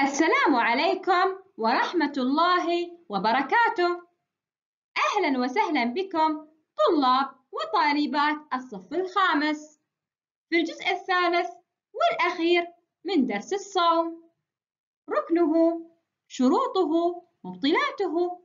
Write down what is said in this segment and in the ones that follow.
السلام عليكم ورحمة الله وبركاته أهلا وسهلا بكم طلاب وطالبات الصف الخامس في الجزء الثالث والأخير من درس الصوم ركنه شروطه مبطلاته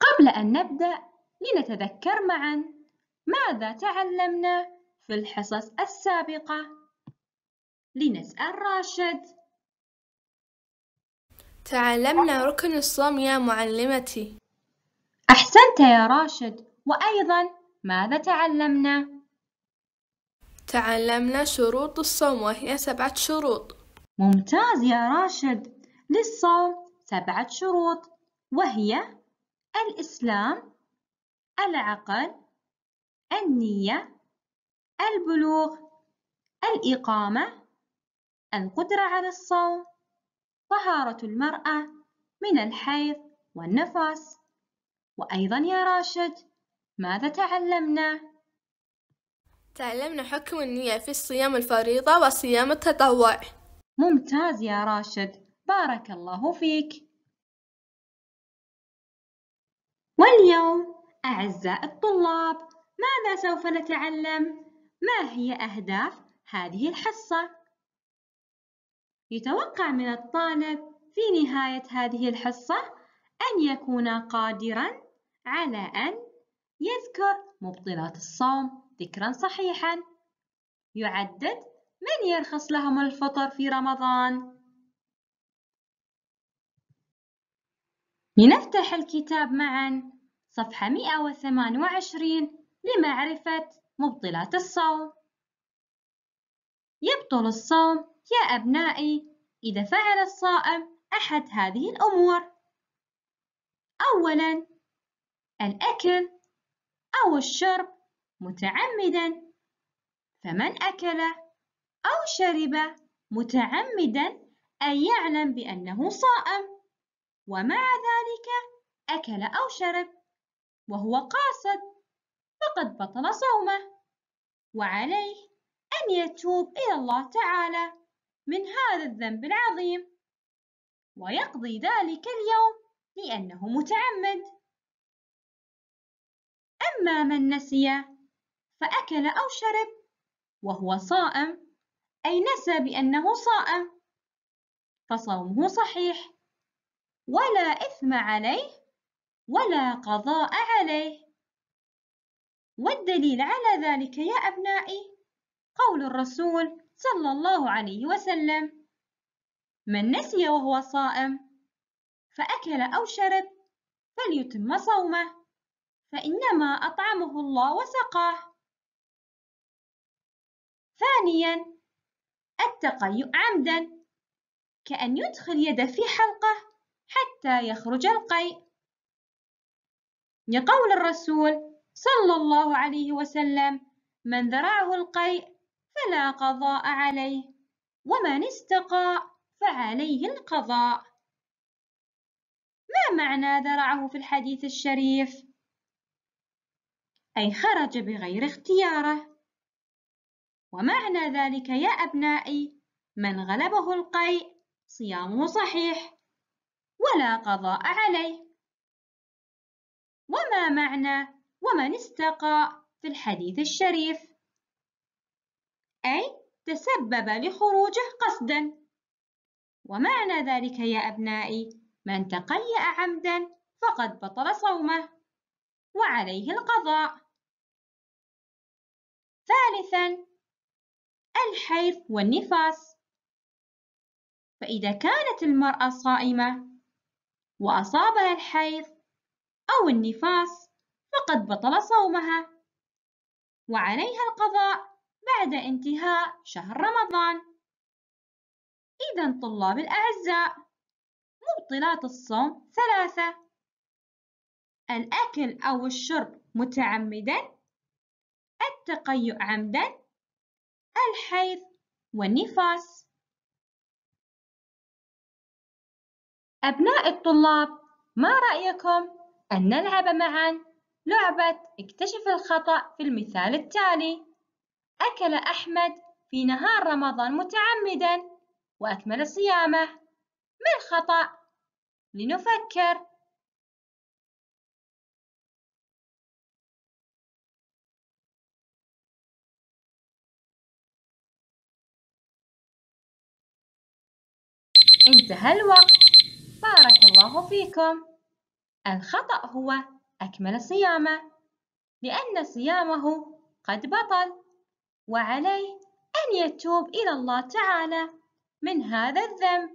قبل أن نبدأ لنتذكر معا ماذا تعلمنا في الحصص السابقة لنسأل راشد تعلمنا ركن الصوم يا معلمتي أحسنت يا راشد وأيضا ماذا تعلمنا؟ تعلمنا شروط الصوم وهي سبعة شروط ممتاز يا راشد للصوم سبعة شروط وهي الإسلام العقل النية البلوغ الإقامة القدرة على الصوم طهارة المرأة من الحيض والنفس وأيضا يا راشد ماذا تعلمنا؟ تعلمنا حكم النية في الصيام الفريضة وصيام التطوع ممتاز يا راشد بارك الله فيك واليوم أعزائي الطلاب ماذا سوف نتعلم؟ ما هي أهداف هذه الحصة؟ يتوقع من الطالب في نهاية هذه الحصة أن يكون قادرًا على أن يذكر مبطلات الصوم ذكرًا صحيحًا. يعدد من يرخص لهم الفطر في رمضان. لنفتح الكتاب معًا صفحة 128 لمعرفة مبطلات الصوم. يبطل الصوم يا أبنائي إذا فعل الصائم أحد هذه الأمور أولاً الأكل أو الشرب متعمداً فمن أكل أو شرب متعمداً أن يعلم بأنه صائم ومع ذلك أكل أو شرب وهو قاصد فقد بطل صومه وعليه أن يتوب إلى الله تعالى من هذا الذنب العظيم ويقضي ذلك اليوم لأنه متعمد أما من نسي فأكل أو شرب وهو صائم أي نسى بأنه صائم فصومه صحيح ولا إثم عليه ولا قضاء عليه والدليل على ذلك يا أبنائي قول الرسول صلى الله عليه وسلم من نسي وهو صائم فأكل أو شرب فليتم صومه فإنما أطعمه الله وسقاه ثانيا التقيؤ عمدا كأن يدخل يده في حلقه حتى يخرج القيء لقول الرسول صلى الله عليه وسلم من ذرعه القيء فلا قضاء عليه ومن استقى فعليه القضاء ما معنى ذرعه في الحديث الشريف اي خرج بغير اختياره ومعنى ذلك يا ابنائي من غلبه القيء صيامه صحيح ولا قضاء عليه وما معنى ومن استقى في الحديث الشريف أي تسبب لخروجه قصدا ومعنى ذلك يا أبنائي من تقيأ عمدا فقد بطل صومه وعليه القضاء ثالثا الحيض والنفاس فإذا كانت المرأة صائمة وأصابها الحيض أو النفاس فقد بطل صومها وعليها القضاء بعد انتهاء شهر رمضان إذا طلاب الأعزاء مبطلات الصوم ثلاثة الأكل أو الشرب متعمدا التقيؤ عمدا الحيض والنفاس أبناء الطلاب ما رأيكم أن نلعب معا لعبة اكتشف الخطأ في المثال التالي أكل أحمد في نهار رمضان متعمدا وأكمل صيامه ما الخطأ؟ لنفكر انتهى الوقت بارك الله فيكم الخطأ هو أكمل صيامه لأن صيامه قد بطل وعليه أن يتوب إلى الله تعالى من هذا الذنب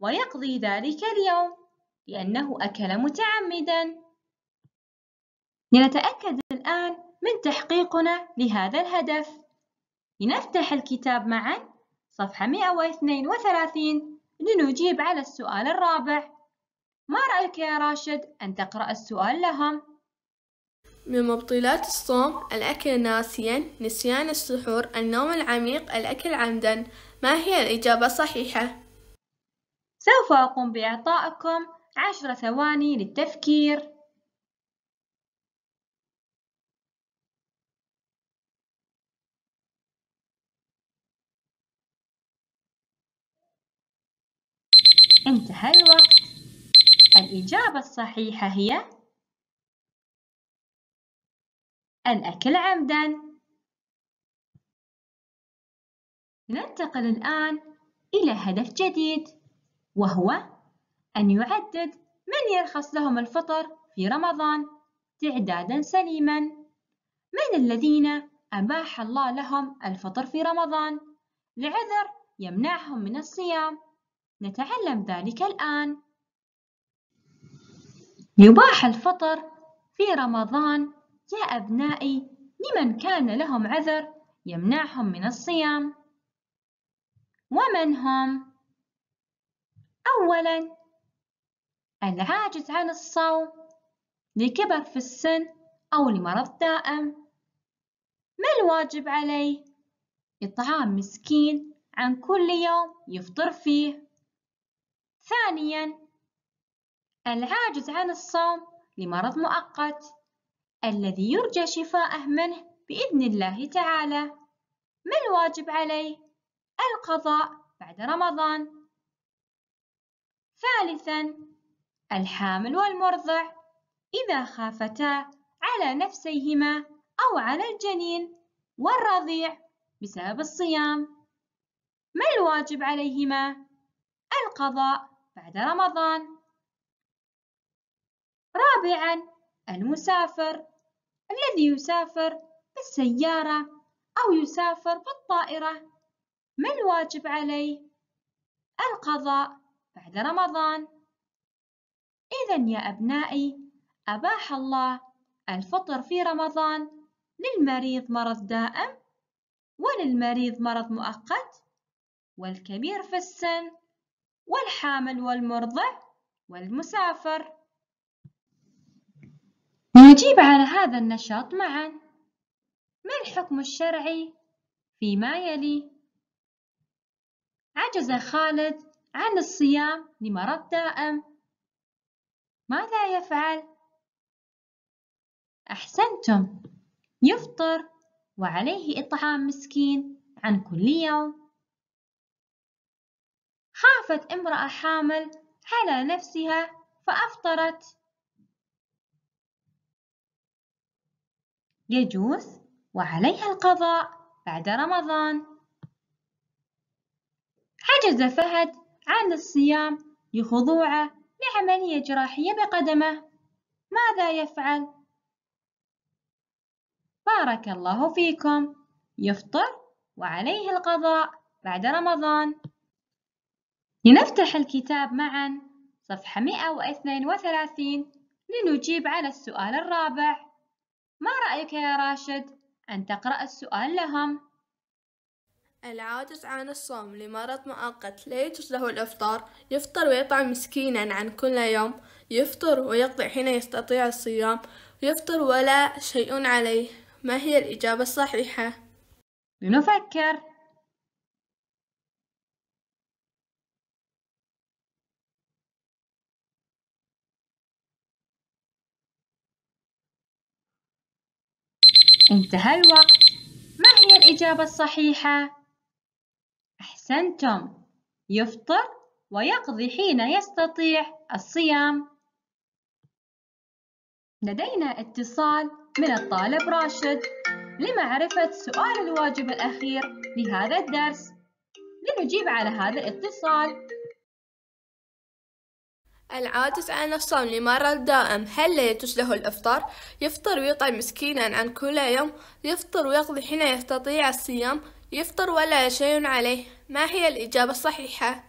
ويقضي ذلك اليوم لأنه أكل متعمدا لنتأكد الآن من تحقيقنا لهذا الهدف لنفتح الكتاب معا صفحة 132 لنجيب على السؤال الرابع ما رأيك يا راشد أن تقرأ السؤال لهم؟ من مبطلات الصوم الأكل ناسيا نسيان السحور النوم العميق الأكل عمدا ما هي الإجابة الصحيحة؟ سوف أقوم بإعطائكم عشر ثواني للتفكير انتهى الوقت الإجابة الصحيحة هي الأكل عمدا ننتقل الآن إلى هدف جديد وهو أن يعدد من يرخص لهم الفطر في رمضان تعدادا سليما من الذين أباح الله لهم الفطر في رمضان لعذر يمنعهم من الصيام نتعلم ذلك الآن يباح الفطر في رمضان يا أبنائي لمن كان لهم عذر يمنعهم من الصيام ومن هم أولا العاجز عن الصوم لكبر في السن أو لمرض دائم ما الواجب عليه؟ إطعام مسكين عن كل يوم يفطر فيه ثانيا العاجز عن الصوم لمرض مؤقت الذي يرجى شفاءه منه بإذن الله تعالى ما الواجب عليه؟ القضاء بعد رمضان ثالثا الحامل والمرضع إذا خافتا على نفسيهما أو على الجنين والرضيع بسبب الصيام ما الواجب عليهما؟ القضاء بعد رمضان رابعاً المسافر الذي يسافر بالسيارة أو يسافر بالطائرة ما الواجب عليه؟ القضاء بعد رمضان إذا يا أبنائي أباح الله الفطر في رمضان للمريض مرض دائم وللمريض مرض مؤقت والكبير في السن والحامل والمرضع والمسافر نجيب على هذا النشاط معا ما الحكم الشرعي فيما يلي عجز خالد عن الصيام لمرض دائم ماذا يفعل احسنتم يفطر وعليه اطعام مسكين عن كل يوم خافت امراه حامل على نفسها فافطرت يجوز وعليها القضاء بعد رمضان عجز فهد عن الصيام لخضوعه لعملية جراحية بقدمه ماذا يفعل؟ بارك الله فيكم يفطر وعليه القضاء بعد رمضان لنفتح الكتاب معا صفحة 132 لنجيب على السؤال الرابع ما رأيك يا راشد أن تقرأ السؤال لهم؟ العاجز عن الصوم لمرض مؤقت لا يجوز له الإفطار يفطر ويطعم مسكينا عن كل يوم يفطر ويقضي حين يستطيع الصيام يفطر ولا شيء عليه ما هي الإجابة الصحيحة؟ لنفكر انتهى الوقت ما هي الإجابة الصحيحة؟ أحسنتم يفطر ويقضي حين يستطيع الصيام لدينا اتصال من الطالب راشد لمعرفة سؤال الواجب الأخير لهذا الدرس لنجيب على هذا الاتصال العاجز عن الصوم لمرض دائم هل لا يجوز له الإفطار؟ يفطر ويطعم مسكينا عن كل يوم يفطر ويقضي حين يستطيع الصيام يفطر ولا شيء عليه ما هي الإجابة الصحيحة؟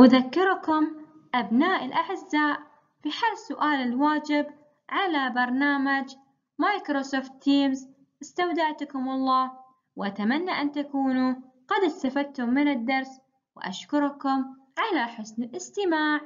أذكركم أبناء الأعزاء بحل سؤال الواجب على برنامج مايكروسوفت تيمز استودعتكم الله وأتمنى أن تكونوا قد استفدتم من الدرس وأشكركم على حسن الاستماع